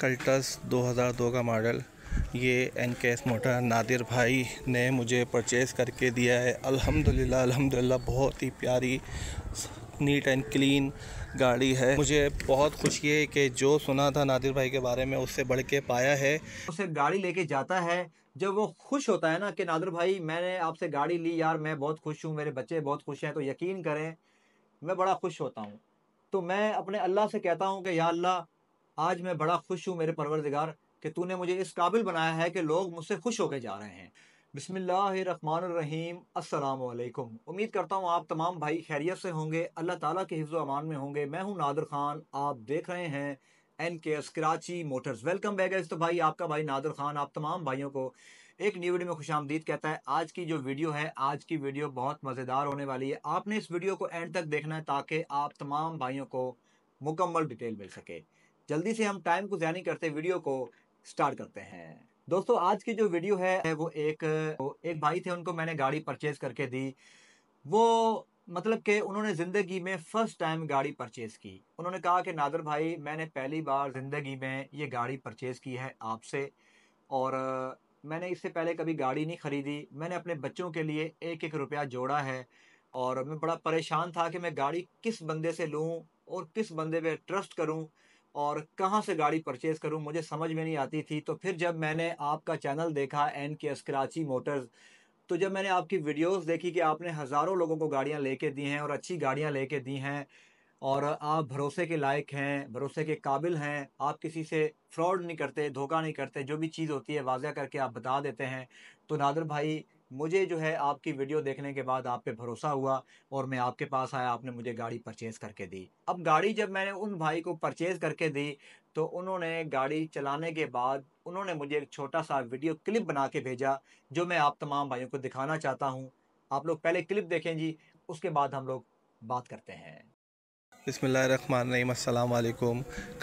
Cultus 2002 का model ये N K S motor Nadir भाई ने मुझे परचेज़ करके दिया है अल्हम्दुलिल्लाह अल्हम्दुलिल्लाह बहुत ही प्यारी नीट एंड क्लीन गाड़ी है मुझे बहुत खुशी है कि जो सुना था नादिर भाई के बारे में उससे बढ़ के पाया है उसे गाड़ी लेके जाता है जब वो खुश होता है ना कि नादिर भाई मैंने आपसे गाड़ी ली यार मैं बहुत खुश हूँ मेरे बच्चे बहुत खुश हैं तो यकीन करें मैं बड़ा खुश होता हूँ तो मैं अपने अल्लाह से कहता हूँ कि या अल्लाह आज मैं बड़ा खुश हूँ मेरे परवरदिगार कि तूने मुझे इस काबिल बनाया है कि लोग मुझसे खुश होकर जा रहे हैं बिसमीम असलकुम उम्मीद करता हूँ आप तमाम भाई खैरियत से होंगे अल्लाह ताला के हिफ्ज़ अमान में होंगे मैं हूँ नादर खान आप देख रहे हैं N K S Karachi motors welcome back तो भाई आपका भाई नादर खान आप तमाम भाइयों को एक न्यू वीडियो में खुश आमदीद कहता है आज की जो वीडियो है आज की वीडियो बहुत मज़ेदार होने वाली है आपने इस वीडियो को एंड तक देखना है ताकि आप तमाम भाइयों को मुकम्मल डिटेल मिल सके जल्दी से हम टाइम को जानी नहीं करते वीडियो को स्टार्ट करते हैं दोस्तों आज की जो वीडियो है वो एक वो एक भाई थे उनको मैंने गाड़ी परचेज करके दी वो मतलब कि उन्होंने ज़िंदगी में फ़र्स्ट टाइम गाड़ी परचेज़ की उन्होंने कहा कि नादर भाई मैंने पहली बार ज़िंदगी में ये गाड़ी परचेज़ की है आपसे और मैंने इससे पहले कभी गाड़ी नहीं ख़रीदी मैंने अपने बच्चों के लिए एक एक रुपया जोड़ा है और मैं बड़ा परेशान था कि मैं गाड़ी किस बंदे से लूँ और किस बंदे पर ट्रस्ट करूँ और कहाँ से गाड़ी परचेज़ करूँ मुझे समझ में नहीं आती थी तो फिर जब मैंने आपका चैनल देखा N K S Karachi Motors तो जब मैंने आपकी वीडियोस देखी कि आपने हज़ारों लोगों को गाड़ियाँ लेके दी हैं और अच्छी गाड़ियाँ लेके दी हैं और आप भरोसे के लायक हैं भरोसे के काबिल हैं आप किसी से फ्रॉड नहीं करते धोखा नहीं करते जो भी चीज़ होती है वाजह करके आप बता देते हैं तो नादर भाई मुझे जो है आपकी वीडियो देखने के बाद आप पे भरोसा हुआ और मैं आपके पास आया आपने मुझे गाड़ी परचेज़ करके दी अब गाड़ी जब मैंने उन भाई को परचेज़ करके दी तो उन्होंने गाड़ी चलाने के बाद उन्होंने मुझे एक छोटा सा वीडियो क्लिप बना के भेजा जो मैं आप तमाम भाइयों को दिखाना चाहता हूँ आप लोग पहले क्लिप देखें जी उसके बाद हम लोग बात करते हैं बसमिल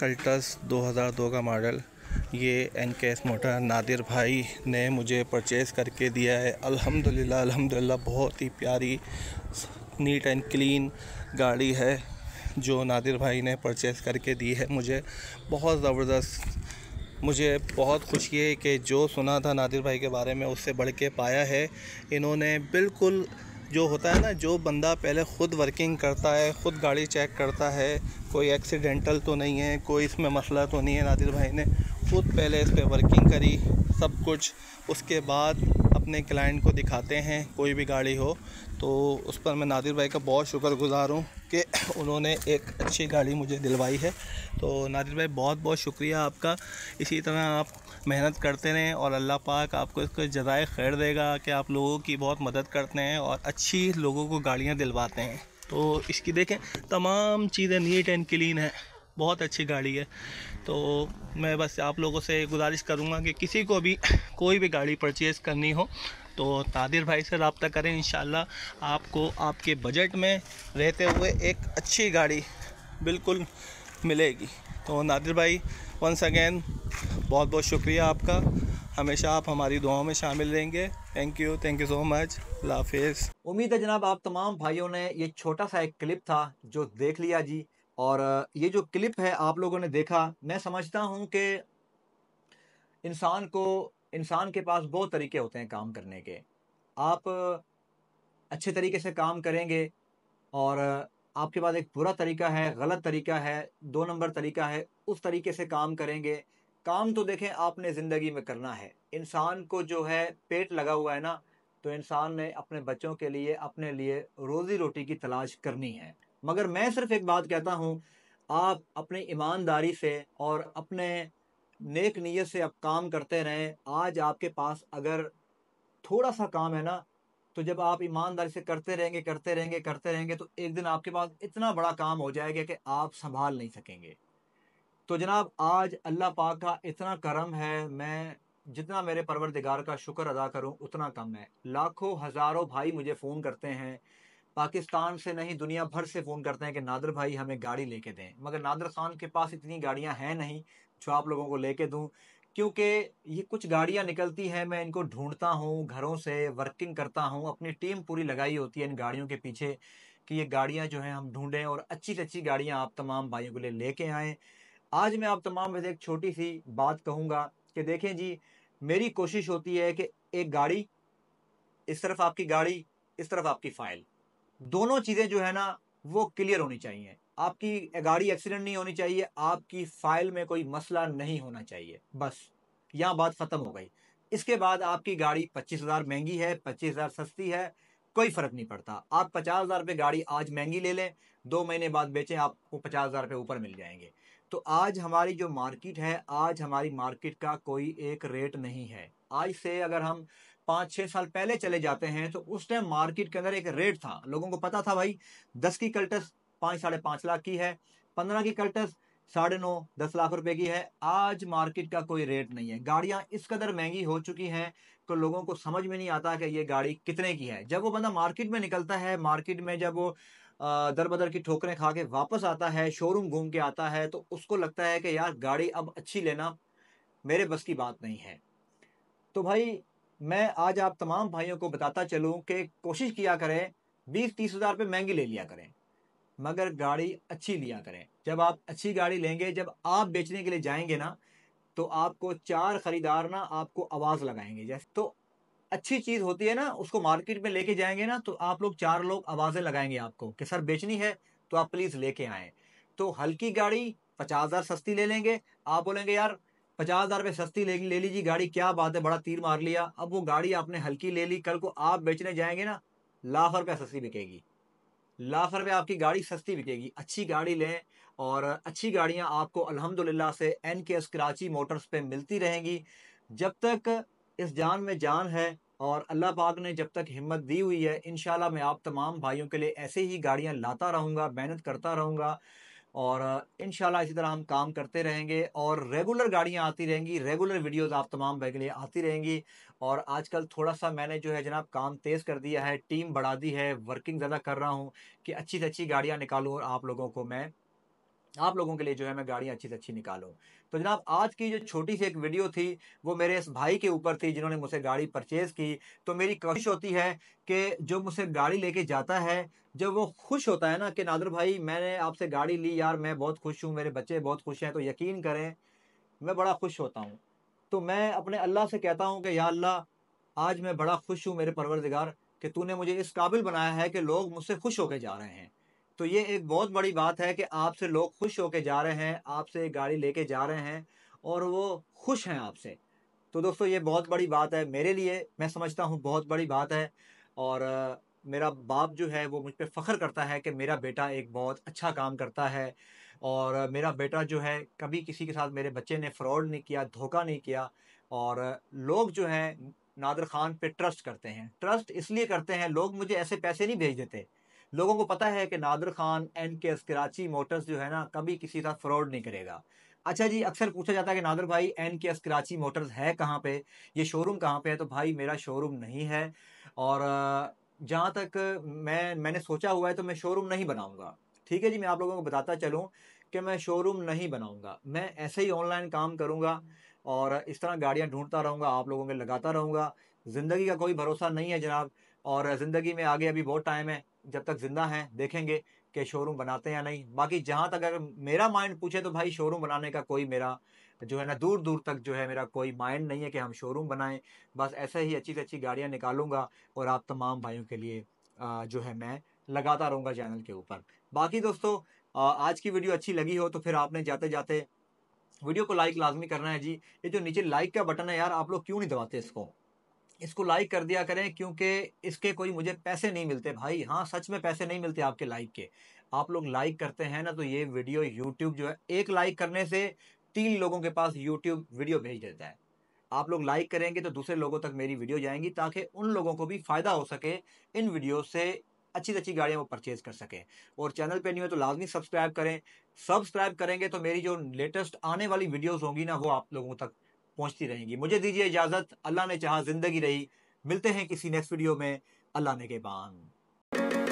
कल्टस दो कल्टस दो का मॉडल ये N K S motor Nadir भाई ने मुझे परचेज़ करके दिया है अल्हम्दुलिल्लाह अल्हम्दुलिल्लाह बहुत ही प्यारी नीट एंड क्लीन गाड़ी है जो नादिर भाई ने परचेज़ करके दी है मुझे बहुत ज़बरदस्त मुझे बहुत खुशी है कि जो सुना था नादिर भाई के बारे में उससे बढ़ के पाया है इन्होंने बिल्कुल जो होता है ना जो बंदा पहले ख़ुद वर्किंग करता है ख़ुद गाड़ी चेक करता है कोई एक्सीडेंटल तो नहीं है कोई इसमें मसला तो नहीं है नादिर भाई ने ख़ुद पहले इस पर वर्किंग करी सब कुछ उसके बाद अपने क्लाइंट को दिखाते हैं कोई भी गाड़ी हो तो उस पर मैं नादिर भाई का बहुत शुक्रगुजार हूँ कि उन्होंने एक अच्छी गाड़ी मुझे दिलवाई है तो नादिर भाई बहुत बहुत शुक्रिया आपका इसी तरह आप मेहनत करते रहें और अल्लाह पाक आपको इसको जराए खैर देगा कि आप लोगों की बहुत मदद करते हैं और अच्छी लोगों को गाड़ियाँ दिलवाते हैं तो इसकी देखें तमाम चीज़ें नीट एंड क्लीन है बहुत अच्छी गाड़ी है तो मैं बस आप लोगों से गुजारिश करूँगा कि किसी को भी कोई भी गाड़ी परचेज़ करनी हो तो तादिर भाई से रबता करें इन आपको आपके बजट में रहते हुए एक अच्छी गाड़ी बिल्कुल मिलेगी तो नादिर भाई वंस अगेन बहुत बहुत शुक्रिया आपका हमेशा आप हमारी दुआओं में शामिल रहेंगे thank you thank you so much हाफिज़ उम्मीद है जनाब आप तमाम भाइयों ने ये छोटा सा एक क्लिप था जो देख लिया जी और ये जो क्लिप है आप लोगों ने देखा मैं समझता हूँ कि इंसान को इंसान के पास बहुत तरीके होते हैं काम करने के आप अच्छे तरीके से काम करेंगे और आपके पास एक बुरा तरीका है गलत तरीका है दो नंबर तरीका है उस तरीके से काम करेंगे काम तो देखें आपने ज़िंदगी में करना है इंसान को जो है पेट लगा हुआ है ना तो इंसान ने अपने बच्चों के लिए अपने लिए रोज़ी रोटी की तलाश करनी है मगर मैं सिर्फ एक बात कहता हूँ आप अपनी ईमानदारी से और अपने नेक नीयत से आप काम करते रहें आज आपके पास अगर थोड़ा सा काम है ना तो जब आप ईमानदारी से करते रहेंगे करते रहेंगे करते रहेंगे तो एक दिन आपके पास इतना बड़ा काम हो जाएगा कि आप संभाल नहीं सकेंगे तो जनाब आज अल्लाह पाक का इतना करम है मैं जितना मेरे परवरदिगार का शुक्र अदा करूं उतना कम है लाखों हज़ारों भाई मुझे फ़ोन करते हैं पाकिस्तान से नहीं दुनिया भर से फ़ोन करते हैं कि नादर भाई हमें गाड़ी लेके दें मगर नादर खान के पास इतनी गाड़ियां हैं नहीं जो आप लोगों को लेके दूं क्योंकि ये कुछ गाड़ियां निकलती हैं मैं इनको ढूंढता हूँ घरों से वर्किंग करता हूँ अपनी टीम पूरी लगाई होती है इन गाड़ियों के पीछे कि ये गाड़ियाँ जो हैं हम ढूंढें और अच्छी से अच्छी गाड़ियाँ आप तमाम भाइयों के लिए लेके आएँ आज मैं आप तमाम वैसे एक छोटी सी बात कहूँगा कि देखें जी मेरी कोशिश होती है कि एक गाड़ी इस तरफ आपकी गाड़ी इस तरफ आपकी फ़ाइल दोनों चीज़ें जो है ना वो क्लियर होनी चाहिए आपकी गाड़ी एक्सीडेंट नहीं होनी चाहिए आपकी फाइल में कोई मसला नहीं होना चाहिए बस यहाँ बात ख़त्म हो गई इसके बाद आपकी गाड़ी पच्चीस हज़ार महंगी है पच्चीस हज़ार सस्ती है कोई फ़र्क नहीं पड़ता आप पचास हज़ार रुपये गाड़ी आज महंगी ले लें दो महीने बाद बेचें आपको पचास हज़ार रुपये ऊपर मिल जाएंगे तो आज हमारी जो मार्केट है आज हमारी मार्केट का कोई एक रेट नहीं है आज से अगर हम पाँच छः साल पहले चले जाते हैं तो उस टाइम मार्केट के अंदर एक रेट था लोगों को पता था भाई दस की कल्टस पाँच साढ़े पाँच लाख की है पंद्रह की कल्टस साढ़े नौ दस लाख रुपए की है आज मार्केट का कोई रेट नहीं है गाड़ियाँ इस कदर महंगी हो चुकी हैं तो लोगों को समझ में नहीं आता कि ये गाड़ी कितने की है जब वो बंदा मार्केट में निकलता है मार्केट में जब वो दर बदर की ठोकरें खा के वापस आता है शोरूम घूम के आता है तो उसको लगता है कि यार गाड़ी अब अच्छी लेना मेरे बस की बात नहीं है तो भाई मैं आज आप तमाम भाइयों को बताता चलूँ कि कोशिश किया करें बीस तीस हज़ार रुपये महंगी ले लिया करें मगर गाड़ी अच्छी लिया करें जब आप अच्छी गाड़ी लेंगे जब आप बेचने के लिए जाएंगे ना तो आपको चार ख़रीदार ना आपको आवाज़ लगाएंगे जैसे तो अच्छी चीज़ होती है ना उसको मार्केट में लेके जाएंगे ना तो आप लोग चार लोग आवाज़ें लगाएंगे आपको कि सर बेचनी है तो आप प्लीज़ लेके आएँ तो हल्की गाड़ी पचास हज़ार सस्ती ले लेंगे आप बोलेंगे यार पचास हज़ार रुपये सस्ती ले ले लीजिए गाड़ी क्या बात है बड़ा तीर मार लिया अब वो गाड़ी आपने हल्की ले ली कल को आप बेचने जाएंगे ना लाख रुपये सस्ती बिकेगी लाख रुपये आपकी गाड़ी सस्ती बिकेगी अच्छी गाड़ी लें और अच्छी गाड़ियाँ आपको अल्हम्दुलिल्लाह से N K S Karachi Motors पे मिलती रहेंगी जब तक इस जान में जान है और अल्लाह पाक ने जब तक हिम्मत दी हुई है इन मैं आप तमाम भाइयों के लिए ऐसे ही गाड़ियाँ लाता रहूँगा मेहनत करता रहूँगा और इन इसी तरह हम काम करते रहेंगे और रेगुलर गाड़ियाँ आती रहेंगी रेगुलर वीडियोस आप तमाम भाई के लिए आती रहेंगी और आजकल थोड़ा सा मैंने जो है जनाब काम तेज़ कर दिया है टीम बढ़ा दी है वर्किंग ज़्यादा कर रहा हूँ कि अच्छी से अच्छी गाड़ियाँ निकालूँ और आप लोगों को मैं आप लोगों के लिए जो है मैं गाड़ियाँ अच्छी से अच्छी निकालूँ तो जनाब आज की जो छोटी सी एक वीडियो थी वो मेरे इस भाई के ऊपर थी जिन्होंने मुझसे गाड़ी परचेज़ की तो मेरी कोशिश होती है कि जो मुझसे गाड़ी लेके जाता है जब वो खुश होता है ना कि नादर भाई मैंने आपसे गाड़ी ली यार मैं बहुत खुश हूँ मेरे बच्चे बहुत खुश हैं तो यकीन करें मैं बड़ा खुश होता हूँ तो मैं अपने अल्लाह से कहता हूँ कि या अल्लाह आज मैं बड़ा खुश हूँ मेरे परवरदिगार कि तूने मुझे इस काबिल बनाया है कि लोग मुझसे खुश होकर जा रहे हैं तो ये एक बहुत बड़ी बात है कि आपसे लोग खुश होके जा रहे हैं आपसे गाड़ी लेके जा रहे हैं और वो खुश हैं आपसे तो दोस्तों ये बहुत बड़ी बात है मेरे लिए मैं समझता हूँ बहुत बड़ी बात है और मेरा बाप जो है वो मुझ पर फ़ख्र करता है कि मेरा बेटा एक बहुत अच्छा काम करता है और मेरा बेटा जो है कभी किसी के साथ मेरे बच्चे ने फ्रॉड नहीं किया धोखा नहीं किया और लोग जो हैं नादर खान पे ट्रस्ट करते हैं ट्रस्ट इसलिए करते हैं लोग मुझे ऐसे पैसे नहीं भेज देते लोगों को पता है कि Nadir Khan N K S Karachi motors जो है ना कभी किसी का फ्रॉड नहीं करेगा अच्छा जी अक्सर पूछा जाता है कि नादर भाई N K S Karachi Motors है कहाँ पे ये शोरूम कहाँ पे है तो भाई मेरा शोरूम नहीं है और जहाँ तक मैं मैंने सोचा हुआ है तो मैं शोरूम नहीं बनाऊँगा ठीक है जी मैं आप लोगों को बताता चलूँ कि मैं शोरूम नहीं बनाऊँगा मैं ऐसे ही ऑनलाइन काम करूँगा और इस तरह गाड़ियाँ ढूंढता रहूँगा आप लोगों के लगाता रहूँगा ज़िंदगी का कोई भरोसा नहीं है जनाब और ज़िंदगी में आगे अभी बहुत टाइम है जब तक ज़िंदा हैं देखेंगे कि शोरूम बनाते हैं या नहीं बाकी जहाँ तक अगर मेरा माइंड पूछे तो भाई शोरूम बनाने का कोई मेरा जो है ना दूर दूर तक जो है मेरा कोई माइंड नहीं है कि हम शोरूम बनाएं बस ऐसे ही अच्छी से अच्छी गाड़ियाँ निकालूंगा और आप तमाम भाइयों के लिए जो है मैं लगाता रहूँगा चैनल के ऊपर बाकी दोस्तों आज की वीडियो अच्छी लगी हो तो फिर आपने जाते जाते वीडियो को लाइक लाजमी करना है जी ये जो नीचे लाइक का बटन है यार आप लोग क्यों नहीं दबाते इसको इसको लाइक कर दिया करें क्योंकि इसके कोई मुझे पैसे नहीं मिलते भाई हाँ सच में पैसे नहीं मिलते आपके लाइक के आप लोग लाइक करते हैं ना तो ये वीडियो यूट्यूब जो है एक लाइक करने से तीन लोगों के पास यूट्यूब वीडियो भेज देता है आप लोग लाइक करेंगे तो दूसरे लोगों तक मेरी वीडियो जाएंगी ताकि उन लोगों को भी फ़ायदा हो सके इन वीडियो से अच्छी अच्छी गाड़ियाँ वो परचेज़ कर सकें और चैनल पर नहीं हो तो लाजमी सब्सक्राइब करें सब्सक्राइब करेंगे तो मेरी जो लेटेस्ट आने वाली वीडियोज़ होंगी ना वो आप लोगों तक पहुंचती रहेंगी मुझे दीजिए इजाज़त अल्लाह ने चाह ज़िंदगी रही मिलते हैं किसी नेक्स्ट वीडियो में अल्लाह ने के बान